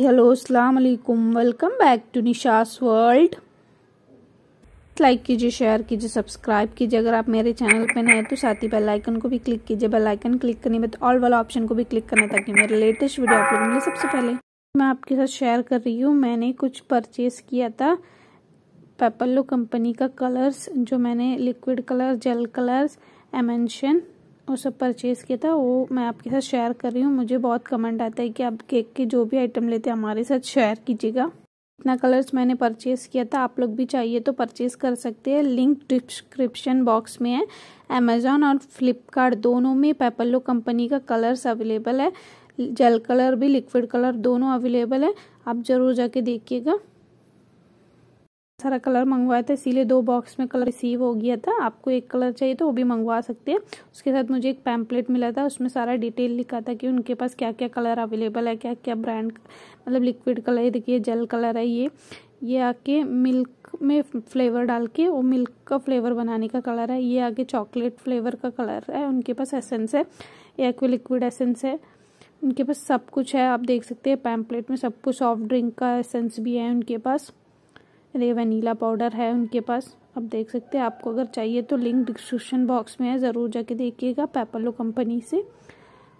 जी hello अस्सलाम वालेकुम welcome back to Nisha's world like कीजिए शेयर कीजिए सब्सक्राइब कीजिए अगर आप मेरे चैनल पर नए तो साथ ही बेल आइकन को भी क्लिक कीजिए बेल आइकन क्लिक करने बाद ऑल वाला ऑप्शन को भी क्लिक करना ताकि मेरे लेटेस्ट वीडियो आप मिले सबसे पहले मैं आपके साथ शेयर कर रही हूँ मैंने कुछ परचेज़ किया था पेपल्लो कंपनी का कलर्स जो मैंने लिक्विड कलर जेल कलर्स एमेंशन वो सब परचेज़ किया था वो मैं आपके साथ शेयर कर रही हूँ मुझे बहुत कमेंट आता है कि आप केक के जो भी आइटम लेते हैं हमारे साथ शेयर कीजिएगा इतना कलर्स मैंने परचेज़ किया था आप लोग भी चाहिए तो परचेज़ कर सकते हैं लिंक डिस्क्रिप्शन बॉक्स में है अमेजोन और फ्लिपकार्ट दोनों में पेपल्लो कंपनी का कलर्स अवेलेबल है जेल कलर भी लिक्विड कलर दोनों अवेलेबल है आप ज़रूर जाके देखिएगा सारा कलर मंगवाया था इसीलिए दो बॉक्स में कलर रिसीव हो गया था आपको एक कलर चाहिए तो वो भी मंगवा सकते हैं उसके साथ मुझे एक पैम्पलेट मिला था उसमें सारा डिटेल लिखा था कि उनके पास क्या क्या कलर अवेलेबल है क्या क्या ब्रांड मतलब लिक्विड कलर है देखिए जेल कलर है ये ये आके मिल्क में फ्लेवर डाल के वो मिल्क का फ्लेवर बनाने का कलर है ये आके चॉकलेट फ्लेवर का कलर है उनके पास एसेंस है एक्वे लिक्विड एसेंस है उनके पास सब कुछ है आप देख सकते हैं पैम्पलेट में सब कुछ सॉफ्ट ड्रिंक का एसेंस भी है उनके पास ये वनीला पाउडर है उनके पास आप देख सकते हैं आपको अगर चाहिए तो लिंक डिस्क्रिप्शन बॉक्स में है ज़रूर जाके देखिएगा पेपलो कंपनी से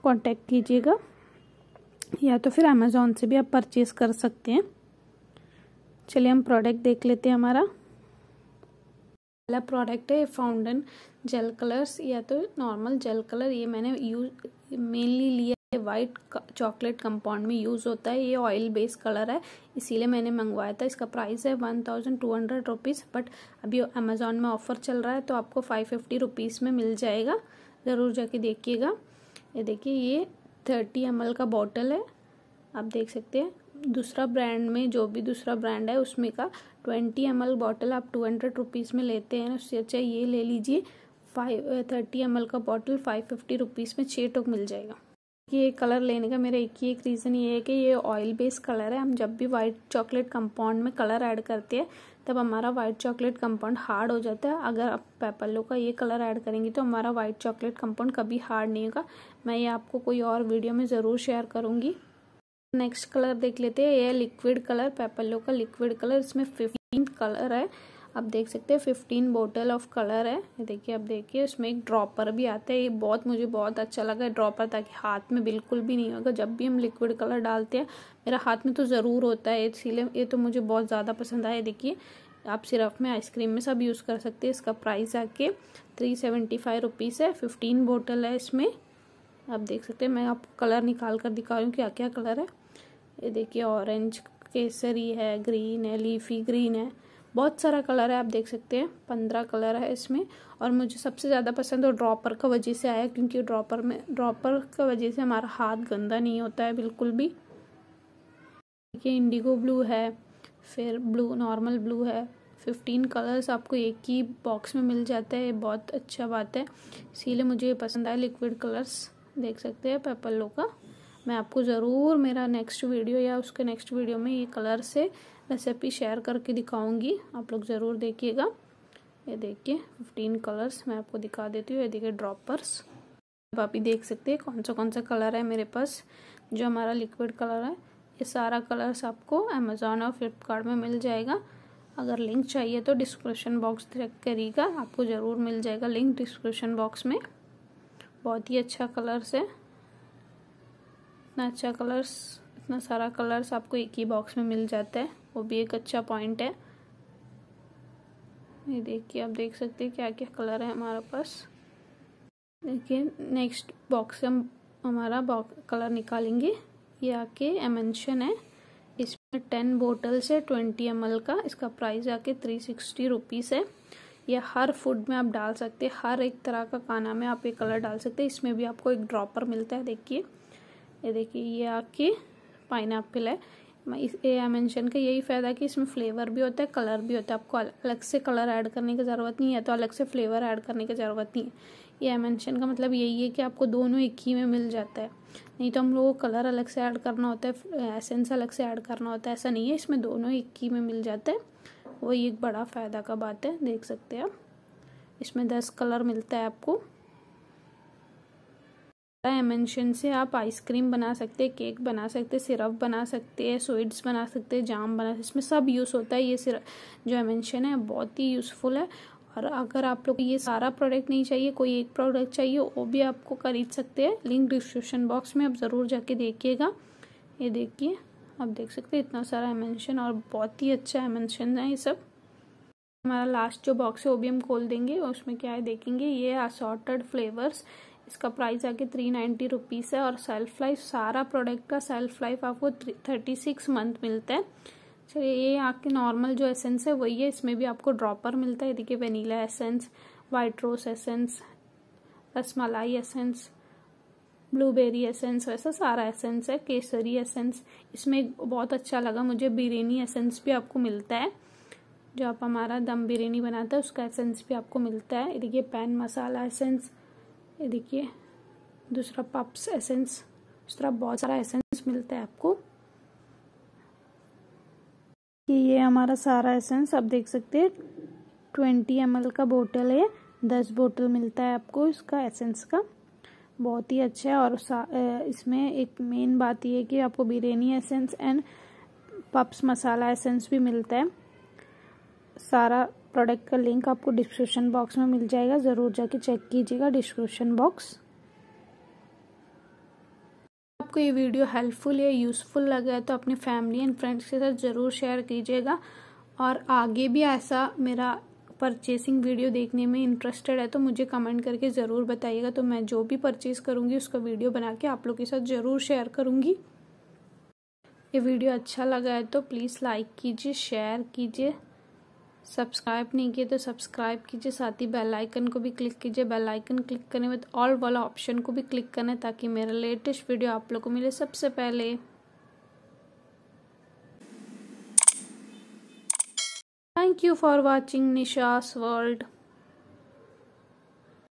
कांटेक्ट कीजिएगा या तो फिर अमेज़ोन से भी आप परचेज़ कर सकते हैं चलिए हम प्रोडक्ट देख लेते हैं हमारा पहला प्रोडक्ट है फाउंडन जेल कलर्स या तो नॉर्मल जेल कलर ये मैंने यूज मेनली लिया ये वाइट चॉकलेट कंपाउंड में यूज़ होता है ये ऑयल बेस कलर है इसीलिए मैंने मंगवाया था इसका प्राइस है one thousand two hundred rupees but अभी अमेज़ोन में ऑफ़र चल रहा है तो आपको फाइव फिफ्टी रुपीज़ में मिल जाएगा ज़रूर जाके देखिएगा ये देखिए ये थर्टी एम का बॉटल है आप देख सकते हैं दूसरा ब्रांड में जो भी दूसरा ब्रांड है उसमें का ट्वेंटी एम बॉटल आप टू हंड्रेड रुपीज़ में लेते हैं उससे अच्छा ये ले लीजिए फाइव थर्टी एम का बॉटल फाइव फिफ्टी रुपीज़ में छः टोक मिल जाएगा ये कलर लेने का मेरा एक ही एक रीज़न ये है कि ये ऑयल बेस्ड कलर है हम जब भी वाइट चॉकलेट कंपाउंड में कलर ऐड करते हैं तब हमारा वाइट चॉकलेट कंपाउंड हार्ड हो जाता है अगर आप पेपलो का ये कलर ऐड करेंगे तो हमारा वाइट चॉकलेट कंपाउंड कभी हार्ड नहीं होगा मैं ये आपको कोई और वीडियो में ज़रूर शेयर करूँगी नेक्स्ट कलर देख लेते हैं ये लिक्विड कलर पेपलो का लिक्विड कलर इसमें फिफ्टीन कलर है आप देख सकते हैं फिफ्टीन बोटल ऑफ कलर है ये देखिए आप देखिए उसमें एक ड्रॉपर भी आता है ये बहुत मुझे बहुत अच्छा लगा है ड्रॉपर ताकि हाथ में बिल्कुल भी नहीं होगा जब भी हम लिक्विड कलर डालते हैं मेरा हाथ में तो ज़रूर होता है इसीलिए ये तो मुझे बहुत ज़्यादा पसंद आया देखिए आप सिर्फ में आइसक्रीम में सब यूज़ कर सकते हैं इसका प्राइस आके थ्री सेवेंटी फाइव रुपीज़ है फिफ्टीन बोटल है इसमें आप देख सकते हैं मैं आपको कलर निकाल कर दिखा रही हूँ क्या क्या कलर है ये देखिए ऑरेंज केसरी है ग्रीन है लीफी ग्रीन है बहुत सारा कलर है आप देख सकते हैं पंद्रह कलर है इसमें और मुझे सबसे ज़्यादा पसंद वो ड्रॉपर का वजह से आया क्योंकि ड्रॉपर में ड्रॉपर का वजह से हमारा हाथ गंदा नहीं होता है बिल्कुल भी देखिए इंडिगो ब्लू है फिर ब्लू नॉर्मल ब्लू है फिफ्टीन कलर्स आपको एक ही बॉक्स में मिल जाता है ये बहुत अच्छा बात है इसीलिए मुझे ये पसंद आया लिक्विड कलर्स देख सकते हैं पेपलो का मैं आपको ज़रूर मेरा नेक्स्ट वीडियो या उसके नेक्स्ट वीडियो में ये कलर से रेसिपी शेयर करके दिखाऊंगी आप लोग ज़रूर देखिएगा ये देखिए फिफ्टीन कलर्स मैं आपको दिखा देती हूँ ये देखिए ड्रॉपर्स अब आप ही देख सकते हैं कौन सा कौन सा कलर है मेरे पास जो हमारा लिक्विड कलर है ये सारा कलर्स आपको अमेज़ोन और फ्लिपकार्ट में मिल जाएगा अगर लिंक चाहिए तो डिस्क्रिप्शन बॉक्स चेक करिएगा आपको ज़रूर मिल जाएगा लिंक डिस्क्रिप्शन बॉक्स में बहुत ही अच्छा कलर्स है इतना अच्छा कलर्स इतना सारा कलर्स आपको एक ही बॉक्स में मिल जाता है वो भी एक अच्छा पॉइंट है ये देखिए आप देख सकते हैं क्या क्या कलर है हमारे पास देखिए नेक्स्ट बॉक्स से हम हमारा कलर निकालेंगे ये आके एमेंशन है इसमें टेन बोटल्स है ट्वेंटी एम का इसका प्राइस आके थ्री सिक्सटी रुपीज़ है ये हर फूड में आप डाल सकते हैं हर एक तरह का खाना में आप ये कलर डाल सकते हैं इसमें भी आपको एक ड्रॉपर मिलता है देखिए ये देखिए ये आके पाइन है इस ए मैंशन का यही फ़ायदा है कि इसमें फ्लेवर भी होता है कलर भी होता है आपको अलग से कलर ऐड करने की ज़रूरत नहीं है तो अलग से फ्लेवर ऐड करने की ज़रूरत नहीं है ए मैंशन का मतलब यही है कि आपको दोनों एक ही में मिल जाता है नहीं तो हम लोगों को कलर अलग से ऐड करना होता है एसेंस अलग से ऐड करना होता है ऐसा नहीं है इसमें दोनों एक ही में मिल जाता है वही एक बड़ा फ़ायदा का बात है देख सकते हैं आप इसमें दस कलर मिलता है आपको डायमेंशन से आप आइसक्रीम बना सकते हैं केक बना सकते हैं सिरप बना सकते हैं स्वीट्स बना सकते हैं जाम बना सकते इसमें सब यूज़ होता है ये सिरप जो डायमेंशन है बहुत ही यूज़फुल है और अगर आप लोग ये सारा प्रोडक्ट नहीं चाहिए कोई एक प्रोडक्ट चाहिए वो भी आपको खरीद सकते हैं लिंक डिस्क्रिप्शन बॉक्स में आप ज़रूर जाके देखिएगा ये देखिए आप देख सकते हैं इतना सारा डायमेंशन और बहुत ही अच्छा डायमेंशन है ये सब हमारा लास्ट जो बॉक्स है वो भी हम खोल देंगे और उसमें क्या है देखेंगे ये असॉर्टेड फ्लेवर्स इसका प्राइस आके थ्री नाइन्टी रुपीज़ है और सेल्फ लाइफ सारा प्रोडक्ट का सेल्फ लाइफ आपको थर्टी सिक्स मंथ मिलता है चलिए ये आपके नॉर्मल जो एसेंस है वही है इसमें भी आपको ड्रॉपर मिलता है देखिए vanilla essence white rose essence rasmalai essence blueberry essence वैसा सारा एसेंस है केसरी एसेंस इसमें बहुत अच्छा लगा मुझे बिरयानी एसेंस भी आपको मिलता है जो आप हमारा दम बिरयानी बनाते हैं उसका एसेंस भी आपको मिलता है देखिए पैन मसाला एसेंस ये देखिए दूसरा पप्स एसेंस उस तरह बहुत सारा एसेंस मिलता है आपको कि ये हमारा सारा एसेंस आप देख सकते हैं ट्वेंटी एम का बोतल है दस बोतल मिलता है आपको इसका एसेंस का बहुत ही अच्छा है और इसमें एक मेन बात यह है कि आपको बिरयानी एसेंस एंड पप्स मसाला एसेंस भी मिलता है सारा प्रोडक्ट का लिंक आपको डिस्क्रिप्शन बॉक्स में मिल जाएगा ज़रूर जाके चेक कीजिएगा डिस्क्रिप्शन बॉक्स आपको ये वीडियो हेल्पफुल या यूज़फुल लगा है तो अपनी फैमिली एंड फ्रेंड्स के साथ ज़रूर शेयर कीजिएगा और आगे भी ऐसा मेरा परचेसिंग वीडियो देखने में इंटरेस्टेड है तो मुझे कमेंट करके ज़रूर बताइएगा तो मैं जो भी परचेस करूँगी उसका वीडियो बना के आप लोग के साथ ज़रूर शेयर करूँगी ये वीडियो अच्छा लगा है तो प्लीज़ लाइक कीजिए शेयर कीजिए सब्सक्राइब नहीं किए तो सब्सक्राइब कीजिए साथ ही बेल आइकन को भी क्लिक कीजिए बेल आइकन क्लिक करने में ऑल वाला ऑप्शन को भी क्लिक करना ताकि मेरा लेटेस्ट वीडियो आप लोग को मिले सबसे पहले thank you for watching Nisha's world